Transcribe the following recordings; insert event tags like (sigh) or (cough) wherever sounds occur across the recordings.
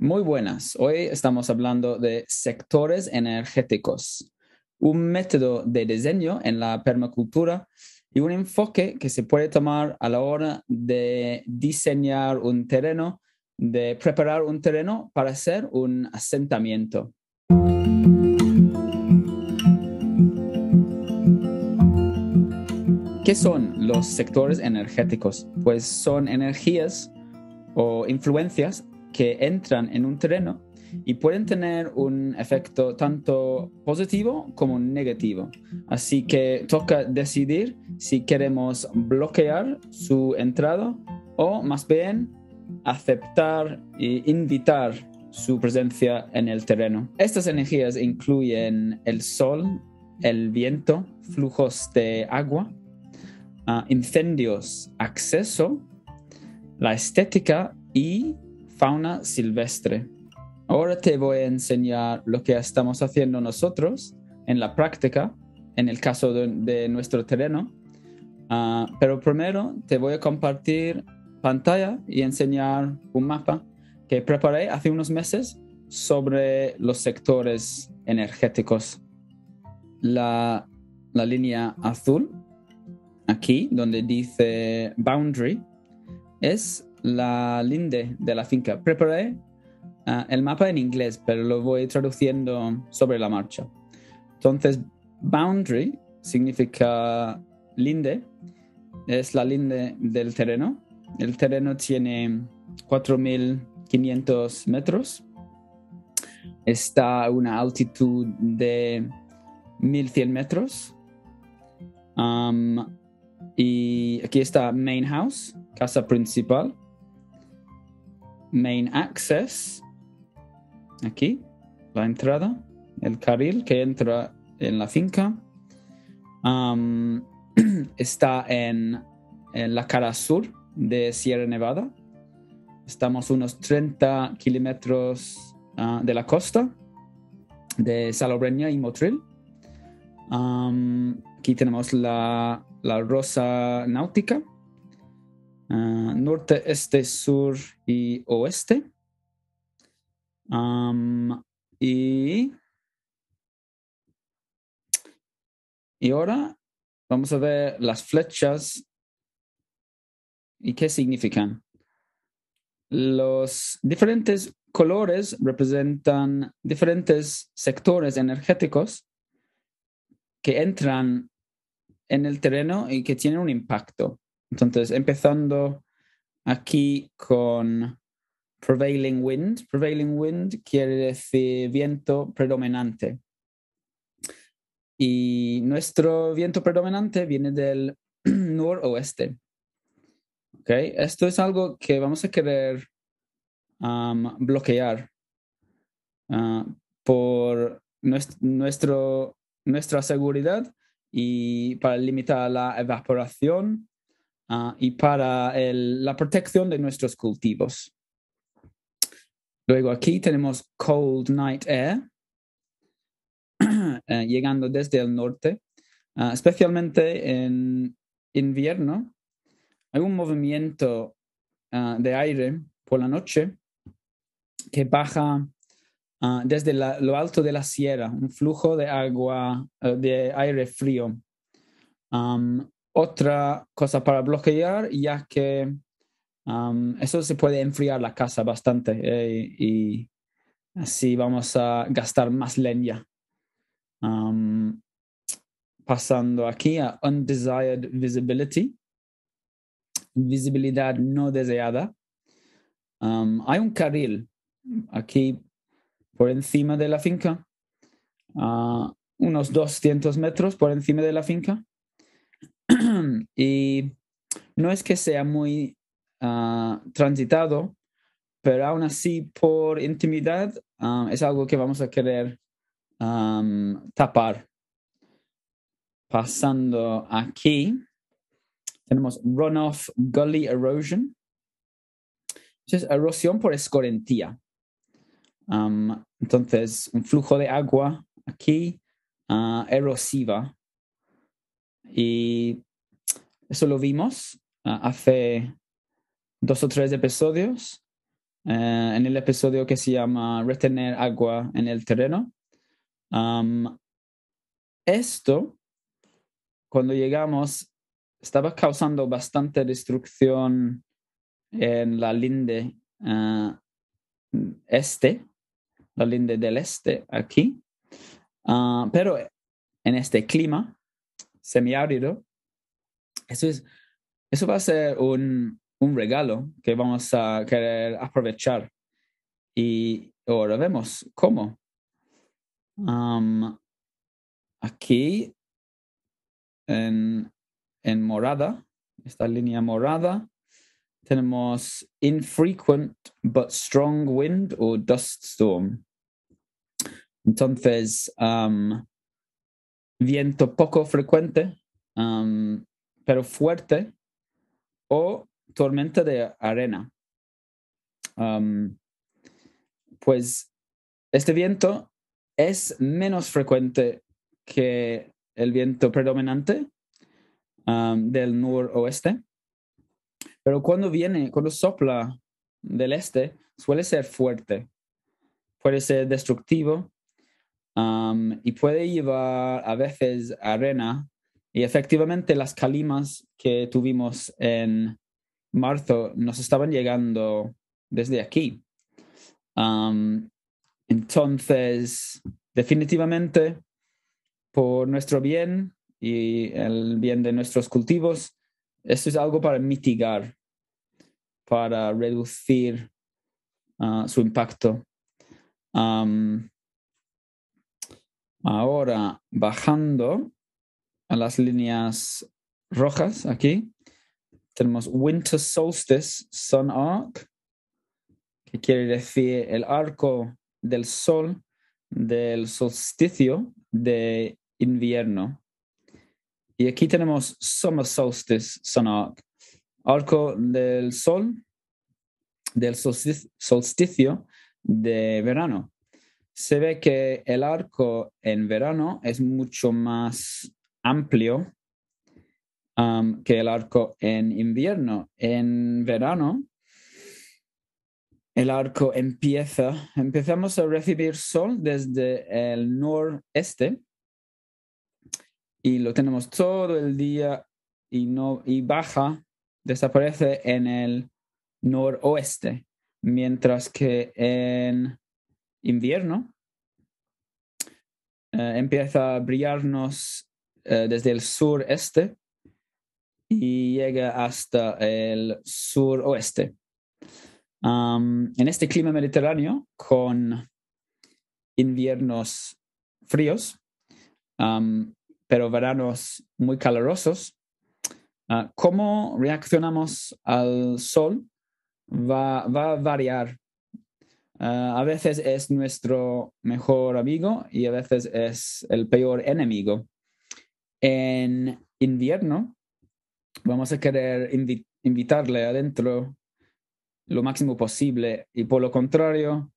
Muy buenas. Hoy estamos hablando de sectores energéticos, un método de diseño en la permacultura y un enfoque que se puede tomar a la hora de diseñar un terreno, de preparar un terreno para hacer un asentamiento. ¿Qué son los sectores energéticos? Pues son energías o influencias que entran en un terreno y pueden tener un efecto tanto positivo como negativo. Así que toca decidir si queremos bloquear su entrada o más bien aceptar e invitar su presencia en el terreno. Estas energías incluyen el sol, el viento, flujos de agua, ah, incendios, acceso, la estética y fauna silvestre. Ahora te voy a enseñar lo que estamos haciendo nosotros en la práctica, en el caso de, nuestro terreno, ah, pero primero te voy a compartir pantalla y enseñar un mapa que preparé hace unos meses sobre los sectores energéticos. La, la línea azul, aquí donde dice boundary, es la linde de la finca. Preparé ah, el mapa en inglés, pero lo voy traduciendo sobre la marcha. Entonces, boundary significa linde, es la linde del terreno. El terreno tiene 4.500 metros. Está a una altitud de 1.100 metros. y aquí está Main House, casa principal main access, aquí, la entrada, el carril que entra en la finca. (clears throat) está en, la cara sur de Sierra Nevada. Estamos unos 30 kilómetros ah, de la costa de Salobreña y Motril. aquí tenemos la, la rosa náutica Ah, norte, este, sur y oeste. y, y ahora vamos a ver las flechas y qué significan. Los diferentes colores representan diferentes sectores energéticos que entran en el terreno y que tienen un impacto. Entonces, empezando aquí con prevailing wind. Prevailing wind quiere decir viento predominante. Y nuestro viento predominante viene del (clears throat) noroeste. Esto es algo que vamos a querer um, bloquear uh, por nuestra seguridad y para limitar la evaporación Ah, y para la protección de nuestros cultivos. Luego aquí tenemos Cold Night Air, (clears throat) eh, llegando desde el norte, ah, especialmente en invierno. Hay un movimiento ah, de aire por la noche que baja desde lo alto de la sierra, un flujo de agua, eh, de aire frío otra cosa para bloquear, ya que um, eso se puede enfriar la casa bastante eh, y así vamos a gastar más leña. Um, pasando aquí a Undesired Visibility, visibilidad no deseada. Um, hay un carril aquí por encima de la finca, unos 200 metros por encima de la finca. (clears throat) y no es que sea muy ah, transitado, pero aún así por intimidad ah, es algo que vamos a querer tapar. Pasando aquí, tenemos runoff gully erosion. Es erosión por escorrentía. entonces, un flujo de agua aquí ah, erosiva y eso lo vimos ah, hace dos o tres episodios. Eh, en el episodio que se llama Retener agua en el terreno. esto, cuando llegamos, estaba causando bastante destrucción en la linde eh, este, la linde del este aquí. Ah, pero en este clima semiárido, eso, es, eso va a ser un, regalo que vamos a querer aprovechar. Y ahora vemos cómo. aquí, en, morada, esta línea morada, tenemos infrequent but strong wind o dust storm. Entonces, viento poco frecuente, pero fuerte, o tormenta de arena. pues este viento es menos frecuente que el viento predominante del noroeste, pero cuando viene, cuando sopla del este, suele ser fuerte, puede ser destructivo y puede llevar a veces arena. Y efectivamente las calimas que tuvimos en marzo nos estaban llegando desde aquí. entonces, definitivamente, por nuestro bien y el bien de nuestros cultivos, esto es algo para mitigar, para reducir ah, su impacto. Ahora bajando a las líneas rojas aquí, tenemos Winter Solstice Sun Arc, que quiere decir el arco del sol del solsticio de invierno. Y aquí tenemos Summer Solstice Sun Arc, arco del sol del solsticio de verano se ve que el arco en verano es mucho más amplio um, que el arco en invierno. En verano, el arco empieza, empezamos a recibir sol desde el noreste y lo tenemos todo el día y, no, y baja, desaparece en el noroeste, mientras que en invierno, eh, empieza a brillarnos eh, desde el sureste y llega hasta el suroeste. en este clima mediterráneo, con inviernos fríos, pero veranos muy calurosos, ah, cómo reaccionamos al sol va a variar Ah, a veces es nuestro mejor amigo y a veces es el peor enemigo. En invierno vamos a querer invitarle adentro lo máximo posible y por lo contrario,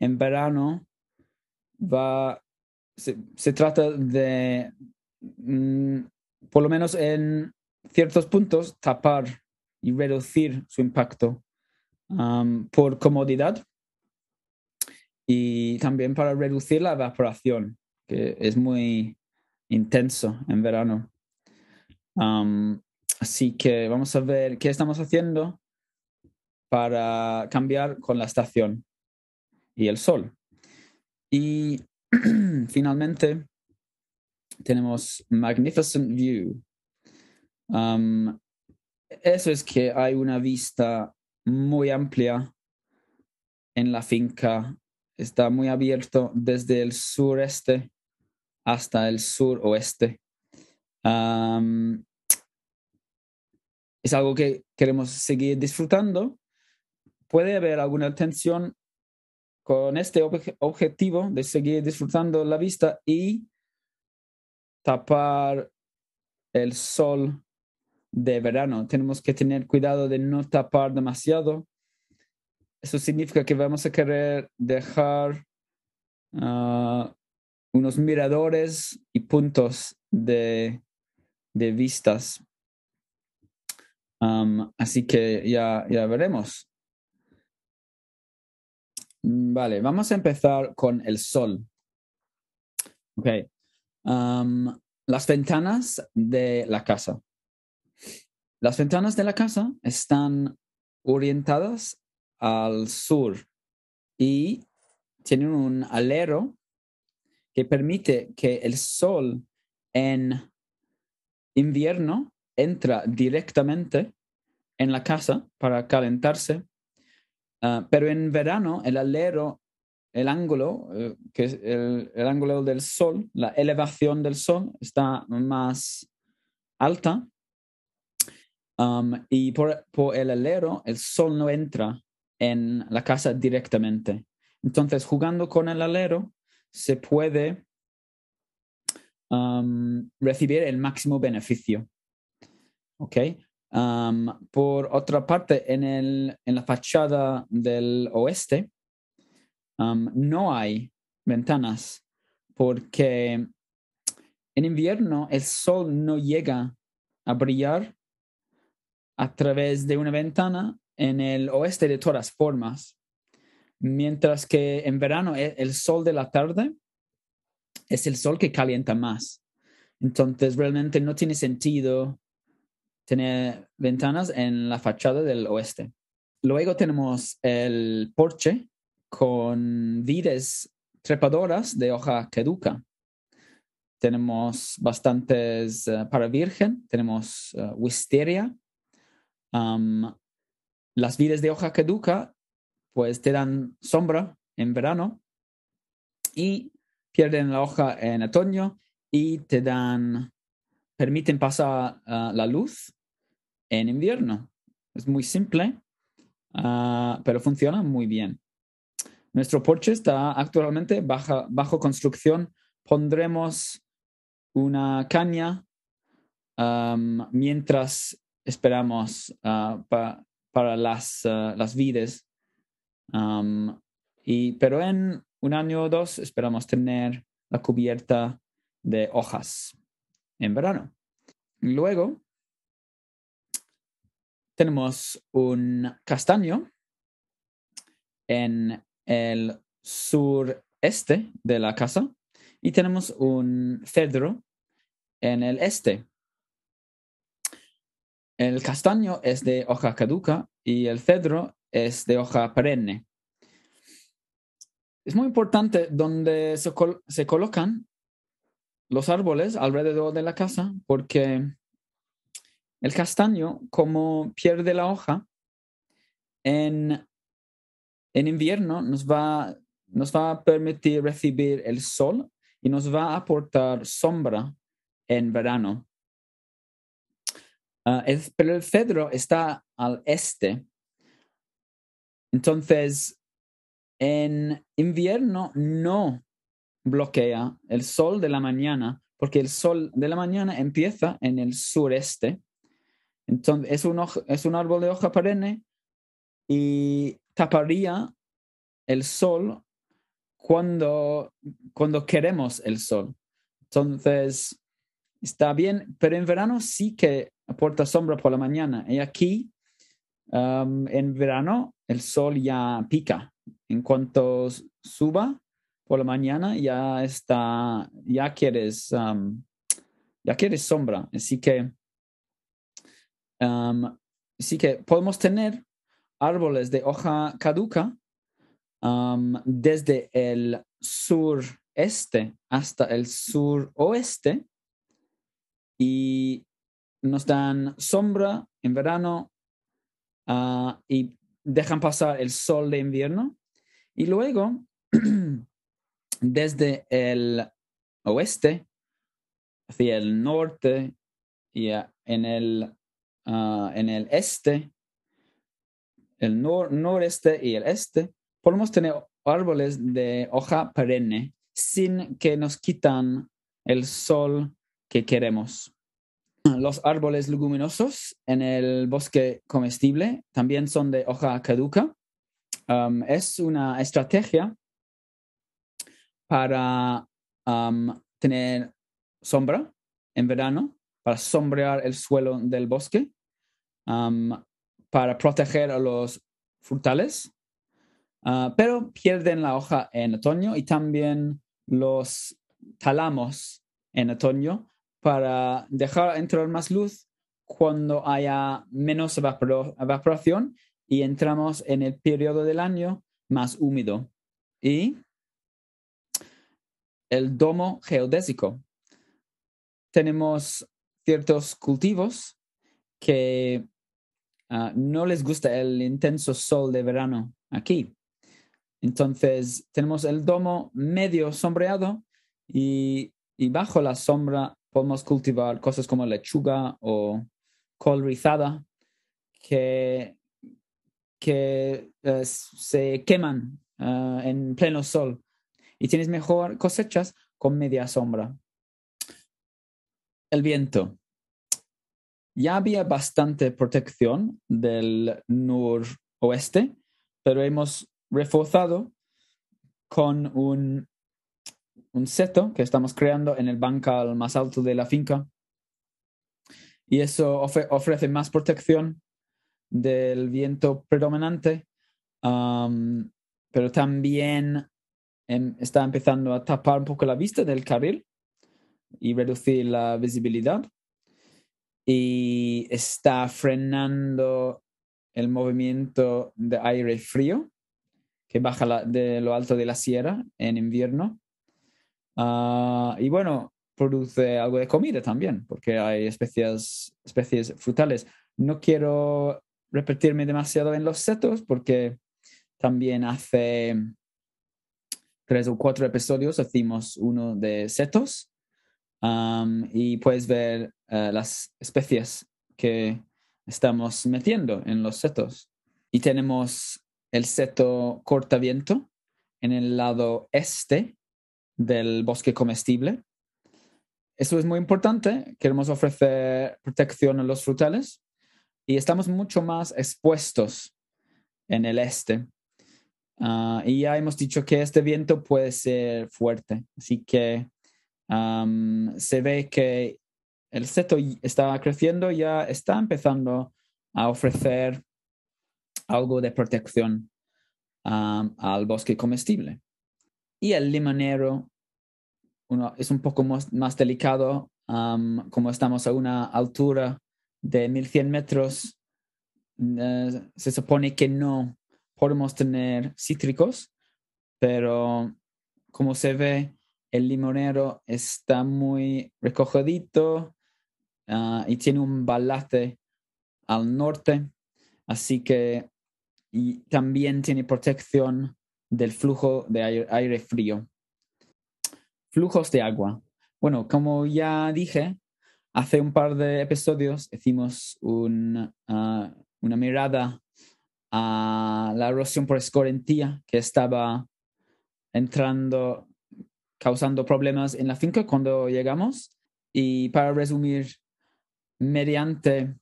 en verano va, se, trata de, mm, por lo menos en ciertos puntos, tapar y reducir su impacto. por comodidad, y también para reducir la evaporación, que es muy intenso en verano. así que vamos a ver qué estamos haciendo para cambiar con la estación y el sol. Y (clears throat) finalmente tenemos Magnificent View. eso es que hay una vista muy amplia en la finca está muy abierto desde el sureste hasta el suroeste. oeste. es algo que queremos seguir disfrutando. Puede haber alguna tensión con este objetivo de seguir disfrutando la vista y tapar el sol de verano. Tenemos que tener cuidado de no tapar demasiado eso significa que vamos a querer dejar ah, unos miradores y puntos de, vistas. así que ya, ya veremos. Mm, vale, vamos a empezar con el sol. Ok. las ventanas de la casa. Las ventanas de la casa están orientadas al sur y tiene un alero que permite que el sol en invierno entra directamente en la casa para calentarse, ah, pero en verano el alero, el ángulo, eh, que es el, ángulo del sol, la elevación del sol está más alta um, y por el alero el sol no entra en la casa directamente. Entonces, jugando con el alero, se puede um, recibir el máximo beneficio. ¿Ok? Um, por otra parte, en, el, la fachada del oeste um, no hay ventanas porque en invierno el sol no llega a brillar a través de una ventana en el oeste de todas formas, mientras que en verano e, el sol de la tarde es el sol que calienta más. Entonces realmente no tiene sentido tener ventanas en la fachada del oeste. Luego tenemos el porche con vides trepadoras de hoja caduca. Tenemos bastantes eh, para virgen, tenemos eh, wisteria, um, las vides de hoja caduca, pues te dan sombra en verano y pierden la hoja en otoño y te dan, permiten pasar ah, la luz en invierno. Es muy simple, ah, pero funciona muy bien. Nuestro porche está actualmente bajo construcción. Pondremos una caña mientras esperamos ah, para para las, eh, vides. y, pero en un año o dos esperamos tener la cubierta de hojas en verano. Luego tenemos un castaño en el sureste de la casa y tenemos un cedro en el este el castaño es de hoja caduca y el cedro es de hoja perenne. Es muy importante donde se, colocan los árboles alrededor de la casa porque el castaño, como pierde la hoja, en, invierno nos va a permitir recibir el sol y nos va a aportar sombra en verano. Ah, pero el Cedro está al este. Entonces, en invierno no bloquea el sol de la mañana, porque el sol de la mañana empieza en el sureste. Entonces, es un, es un árbol de hoja perenne y taparía el sol cuando, cuando queremos el sol. Entonces, está bien, pero en verano sí que aporta sombra por la mañana. Y aquí, um, en verano, el sol ya pica. En cuanto suba por la mañana, ya está, ya quieres, um, ya quieres sombra. Así que, um, así que podemos tener árboles de hoja caduca desde el sureste hasta el suroeste y nos dan sombra en verano ah, y dejan pasar el sol de invierno. Y luego, (clears throat) desde el oeste hacia el norte y en, el, ah, en el este, el noreste y el este, podemos tener árboles de hoja perenne sin que nos quitan el sol que queremos. (clears throat) Los árboles leguminosos en el bosque comestible también son de hoja caduca. Um, es una estrategia para um, tener sombra en verano, para sombrear el suelo del bosque, um, para proteger a los frutales, uh, pero pierden la hoja en otoño y también los talamos en otoño para dejar entrar más luz cuando haya menos evaporación y entramos en el periodo del año más húmedo. Y el domo geodésico. Tenemos ciertos cultivos que ah, no les gusta el intenso sol de verano aquí. Entonces tenemos el domo medio sombreado y, y bajo la sombra podemos cultivar cosas como lechuga o col rizada que, que eh, se queman eh, en pleno sol y tienes mejor cosechas con media sombra. El viento. Ya había bastante protección del noroeste, pero hemos reforzado con un un seto que estamos creando en el bancal más alto de la finca. Y eso ofrece más protección del viento predominante, pero también em, está empezando a tapar un poco la vista del carril y reducir la visibilidad. Y está frenando el movimiento de aire frío que baja de lo alto de la sierra en invierno Ah, y bueno, produce algo de comida también, porque hay especies, frutales. No quiero repetirme demasiado en los setos, porque también hace tres o cuatro episodios hicimos uno de setos y puedes ver eh, las especies que estamos metiendo en los setos. Y tenemos el seto cortaviento en el lado este del bosque comestible. Eso es muy importante. Queremos ofrecer protección a los frutales y estamos mucho más expuestos en el este. Ah, y ya hemos dicho que este viento puede ser fuerte, así que se ve que el seto está creciendo, ya está empezando a ofrecer algo de protección al bosque comestible. Y el limonero es un poco más, delicado, como estamos a una altura de 1100 metros, eh, se supone que no podemos tener cítricos, pero como se ve, el limonero está muy recogido ah, y tiene un balate al norte, así que y también tiene protección del flujo de aire, frío. Flujos de agua. Bueno, como ya dije, hace un par de episodios hicimos ah, una mirada a la erosión por escorrentía que estaba entrando, causando problemas en la finca cuando llegamos. Y para resumir, mediante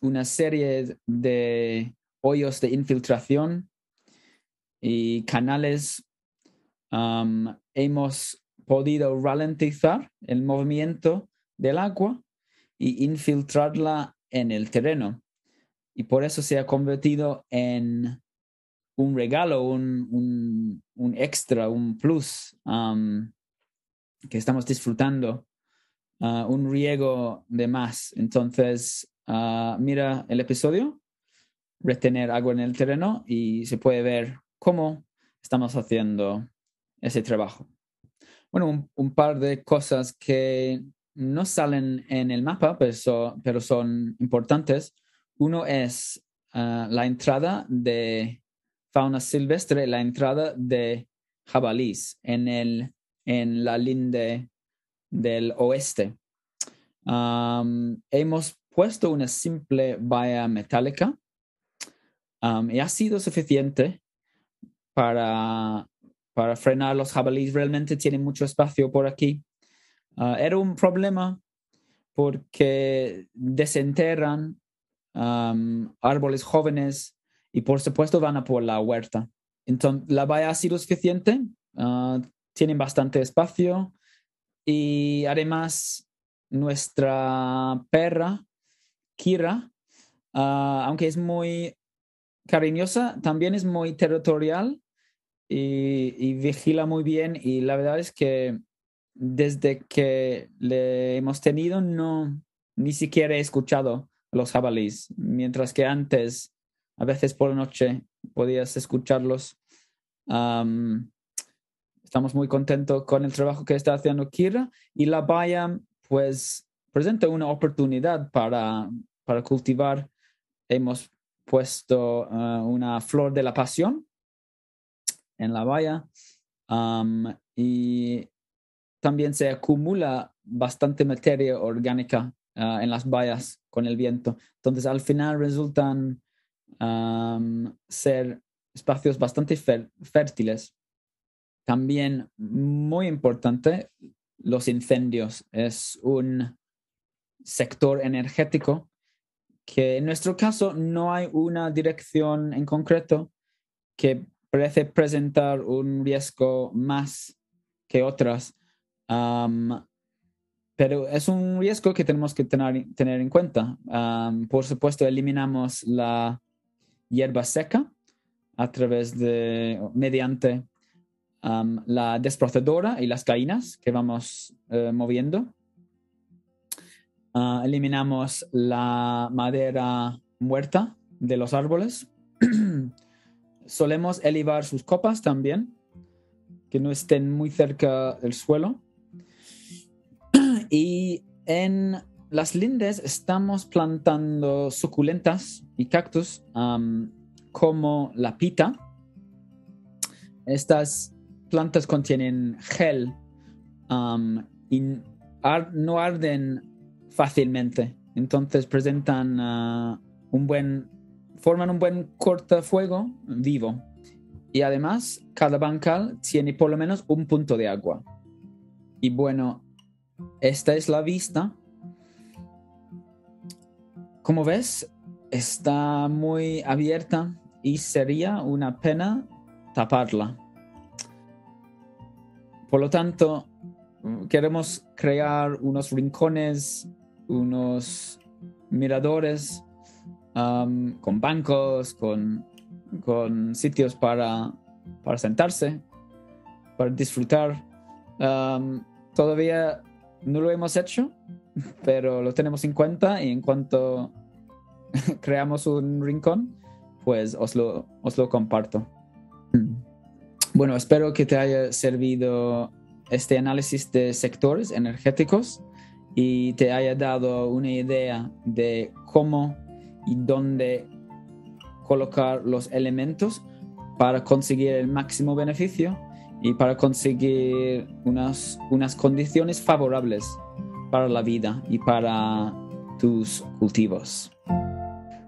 una serie de hoyos de infiltración y canales hemos podido ralentizar el movimiento del agua y infiltrarla en el terreno. Y por eso se ha convertido en un regalo, un, un, extra, un plus que estamos disfrutando, ah, un riego de más. Entonces, ah, mira el episodio, retener agua en el terreno y se puede ver cómo estamos haciendo ese trabajo. Bueno, un, par de cosas que no salen en el mapa, pero, son importantes. Uno es ah, la entrada de fauna silvestre, la entrada de jabalís en, el, en la linde del oeste. hemos puesto una simple valla metálica y ha sido suficiente para, para frenar los jabalíes. Realmente tienen mucho espacio por aquí. Ah, era un problema porque desenterran árboles jóvenes y por supuesto van a por la huerta. Entonces, la valla ha sido suficiente, ah, tienen bastante espacio y además nuestra perra, Kira, ah, aunque es muy cariñosa, también es muy territorial y, vigila muy bien y la verdad es que desde que le hemos tenido no ni siquiera he escuchado a los jabalíes, mientras que antes a veces por la noche podías escucharlos. estamos muy contentos con el trabajo que está haciendo Kira y la valla pues presenta una oportunidad para, cultivar. Hemos puesto ah, una flor de la pasión en la valla y también se acumula bastante materia orgánica ah, en las vallas con el viento. Entonces al final resultan ser espacios bastante fértiles. También muy importante, los incendios. Es un sector energético que en nuestro caso no hay una dirección en concreto que parece presentar un riesgo más que otras, pero es un riesgo que tenemos que tener, en cuenta. por supuesto, eliminamos la hierba seca a través de, mediante la desprocedora y las caínas que vamos eh, moviendo. Ah, eliminamos la madera muerta de los árboles solemos elevar sus copas también, que no estén muy cerca del suelo. Y en las lindes estamos plantando suculentas y cactus como la pita. Estas plantas contienen gel y no arden fácilmente, entonces presentan ah, un buen forman un buen cortafuego vivo. Y además, cada bancal tiene por lo menos un punto de agua. Y bueno, esta es la vista. Como ves, está muy abierta y sería una pena taparla. Por lo tanto, queremos crear unos rincones, unos miradores con bancos, con, con sitios para, para sentarse, para disfrutar. todavía no lo hemos hecho, (laughs) pero lo tenemos en cuenta y en cuanto (laughs) creamos un rincón, pues os lo, os lo comparto. Bueno, espero que te haya servido este análisis de sectores energéticos y te haya dado una idea de cómo y dónde colocar los elementos para conseguir el máximo beneficio y para conseguir unas, unas condiciones favorables para la vida y para tus cultivos.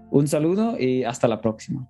Un saludo y hasta la próxima.